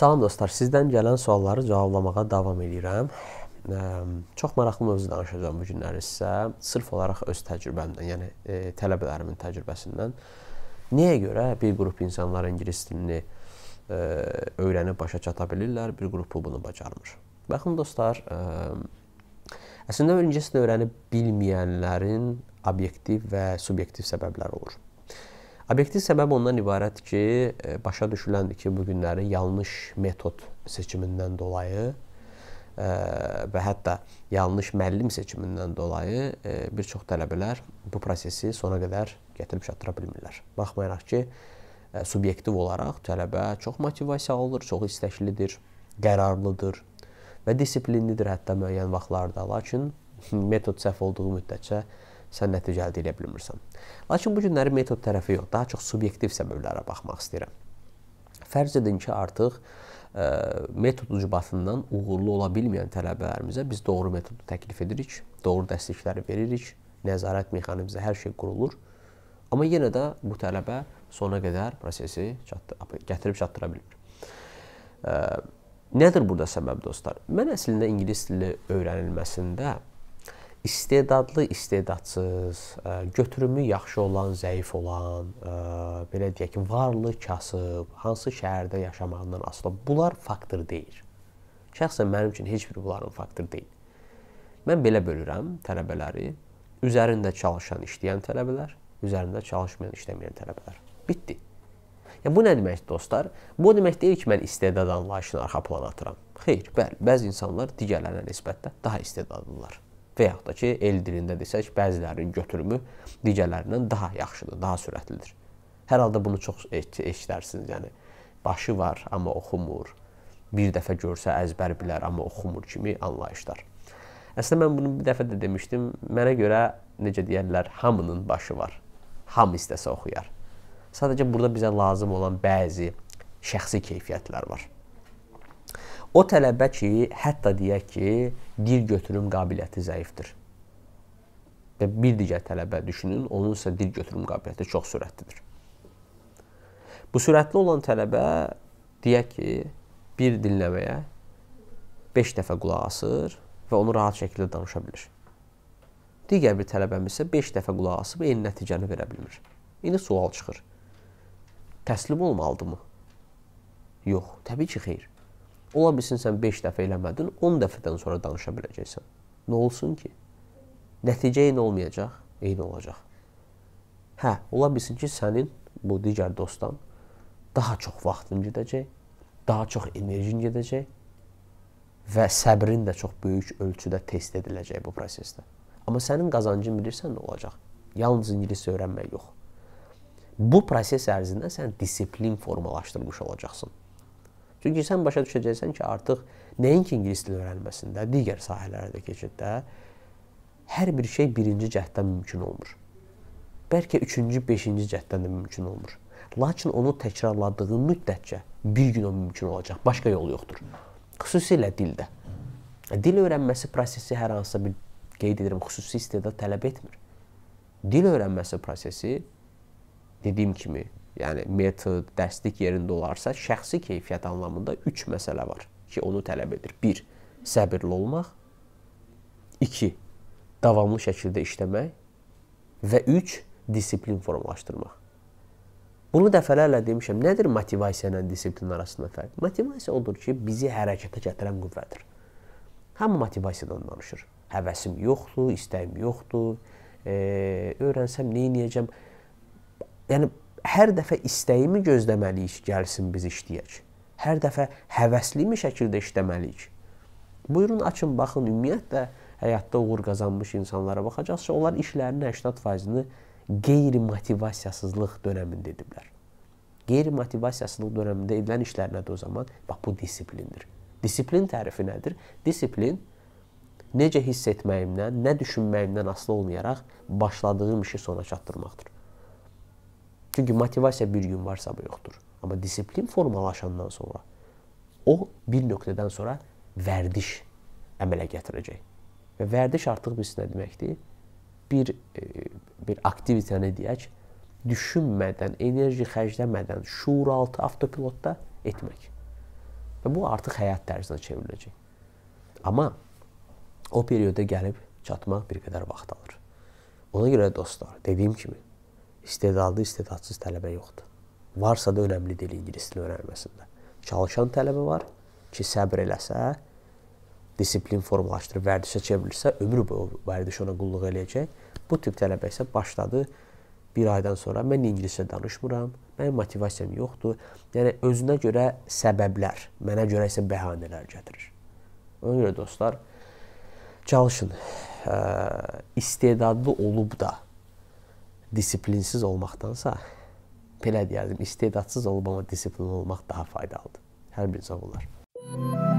Salam dostlar, sizdən gələn sualları cavablamağa davam edirəm. Ə, ehm, çox maraqlı mövzu danışacağam bu günləri sizə. Sırf olaraq öz təcrübəmdən, yəni e, tələbələrimin təcrübəsindən. Niyə görə bir qrup insanlar ingilis dilini ə, e, öyrənib başa çata bilirlər, bir qrupu bunu bacarmır? Baxın dostlar, ə, ehm, əslində ingilis dilini öyrənib bilməyənlərin obyektiv və subyektiv səbəbləri olur. Obyektiv səbəb ondan ibarətdir ki, e, başa düşüləndir ki, bu günləri yanlış metod seçimindən dolayı e, və hətta yanlış müəllim seçimindən dolayı e, bir çox tələbələr bu prosesi sona qədər gətirib çatdıra bilmirlər. Baxmayaraq ki, subyektiv olaraq tələbə çox motivasiya alır, çox istəklidir, qərarlıdır və disiplinlidir hətta müəyyən vaxtlarda, lakin metod səhv olduğu müddətcə sən nəticə əldə edə bilmirsən. Lakin bu günləri metod tərəfi yox, daha çox subyektiv səbəblərə baxmaq istəyirəm. Fərz edin ki, artıq ə, e, metod ucbatından uğurlu ola bilməyən tələbələrimizə biz doğru metodu təklif edirik, doğru dəstəkləri veririk, nəzarət mexanizmi hər şey qurulur. Amma yenə də bu tələbə sona qədər prosesi çatdı, gətirib çatdıra bilmir. Ə, e, nədir burada səbəb dostlar? Mən əslində ingilis dili öyrənilməsində istedadlı, istedadsız, e, götürümü yaxşı olan, zəif olan, e, belə deyək ki, varlı, kasıb, hansı şəhərdə yaşamağından asılı bunlar faktor deyil. Şəxsən mənim üçün heç biri bunların faktor deyil. Mən belə bölürəm tələbələri. Üzərində çalışan, işləyən tələbələr, üzərində çalışmayan, işləməyən tələbələr. Bitdi. Yəni bu nə deməkdir dostlar? Bu demək deyil ki, mən istedad anlayışını arxa plana atıram. Xeyr, bəli, bəzi insanlar digərlərinə nisbətdə daha istedadlılar və yaxud da ki, el dilində desək, bəzilərinin götürümü digərlərindən daha yaxşıdır, daha sürətlidir. Hər halda bunu çox eşidərsiniz, yəni başı var, amma oxumur. Bir dəfə görsə əzbər bilər, amma oxumur kimi anlayışlar. Əslində mən bunu bir dəfə də demişdim. Mənə görə necə deyirlər, hamının başı var. Ham istəsə oxuyar. Sadəcə burada bizə lazım olan bəzi şəxsi keyfiyyətlər var. O tələbə ki, hətta deyək ki, dil götürüm qabiliyyəti zəifdir. Və bir digər tələbə düşünün, onun isə dil götürüm qabiliyyəti çox sürətlidir. Bu sürətli olan tələbə deyək ki, bir dinləməyə 5 dəfə qulaq asır və onu rahat şəkildə danışa bilir. Digər bir tələbəmiz isə 5 dəfə qulaq asıb eyni nəticəni verə bilmir. İndi sual çıxır. Təslim olmalıdımı? Yox, təbii ki, xeyr. Ola bilsin sən 5 dəfə eləmədin, 10 dəfədən sonra danışa biləcəksən. Nə olsun ki? Nəticə eyni olmayacaq, eyni olacaq. Hə, ola bilsin ki, sənin bu digər dostdan daha çox vaxtın gedəcək, daha çox enerjin gedəcək və səbrin də çox böyük ölçüdə test ediləcək bu prosesdə. Amma sənin qazancın bilirsən nə olacaq? Yalnız ingiliscə öyrənmək yox. Bu proses ərzində sən disiplin formalaşdırmış olacaqsan. Çünki sən başa düşəcəksən ki, artıq nəinki ingilis dili öyrənməsində, digər sahələrdə keçiddə hər bir şey birinci cəhddən mümkün olmur. Bəlkə 3-cü, 5-ci cəhddən də mümkün olmur. Lakin onu təkrarladığın müddətcə bir gün o mümkün olacaq. Başqa yol yoxdur. Xüsusilə dildə. Dil öyrənməsi prosesi hər hansısa bir qeyd edirəm, xüsusi istedad tələb etmir. Dil öyrənməsi prosesi dediyim kimi yəni metod, dəstlik yerində olarsa, şəxsi keyfiyyət anlamında 3 məsələ var ki, onu tələb edir. 1. Səbirli olmaq. 2. Davamlı şəkildə işləmək və 3. Disiplin formalaşdırmaq. Bunu dəfələrlə demişəm. Nədir motivasiya ilə disiplin arasında fərq? Motivasiya odur ki, bizi hərəkətə gətirən qüvvədir. Hamı motivasiyadan danışır. Həvəsim yoxdur, istəyim yoxdur, e, öyrənsəm nə edəcəm? Yəni hər dəfə istəyimi gözləməliyik gəlsin biz işləyək. Hər dəfə həvəslimi şəkildə işləməliyik. Buyurun açın baxın ümumiyyətlə həyatda uğur qazanmış insanlara baxacaqsa, onlar işlərinin 80%-ni qeyri-motivasiyasızlıq dövründə ediblər. Qeyri-motivasiyasızlıq dövründə edilən işlər nədir o zaman? Bax bu disiplindir. Disiplin tərifi nədir? Disiplin necə hiss etməyimdən, nə düşünməyimdən asılı olmayaraq başladığım işi sona çatdırmaqdır. Çünki motivasiya bir gün varsa bu yoxdur. Amma disiplin formalaşandan sonra o bir nöqtədən sonra vərdiş əmələ gətirəcək. Və vərdiş artıq biz nə deməkdir? Bir e, bir aktivitəni deyək, düşünmədən, enerji xərcləmədən, şuuraltı avtopilotda etmək. Və bu artıq həyat tərzinə çevriləcək. Amma o perioda gəlib çatmaq bir qədər vaxt alır. Ona görə dostlar, dediyim kimi istedadlı, istedadsız tələbə yoxdur. Varsa da önəmli dil ingilis dili öyrənməsində. Çalışan tələbə var ki, səbr eləsə, disiplin formalaşdırıb vərdişə çevrilirsə, ömrü boyu vərdiş ona qulluq eləyəcək. Bu tip tələbə isə başladı bir aydan sonra mən ingiliscə danışmıram, mənim motivasiyam yoxdur. Yəni özünə görə səbəblər, mənə görə isə bəhanələr gətirir. Ona görə dostlar, çalışın. İstedadlı olub da disiplinsiz olmaqdansa belə deyərdim, istedadsız olub amma disiplinli olmaq daha faydalıdır. Hər bir cavablar.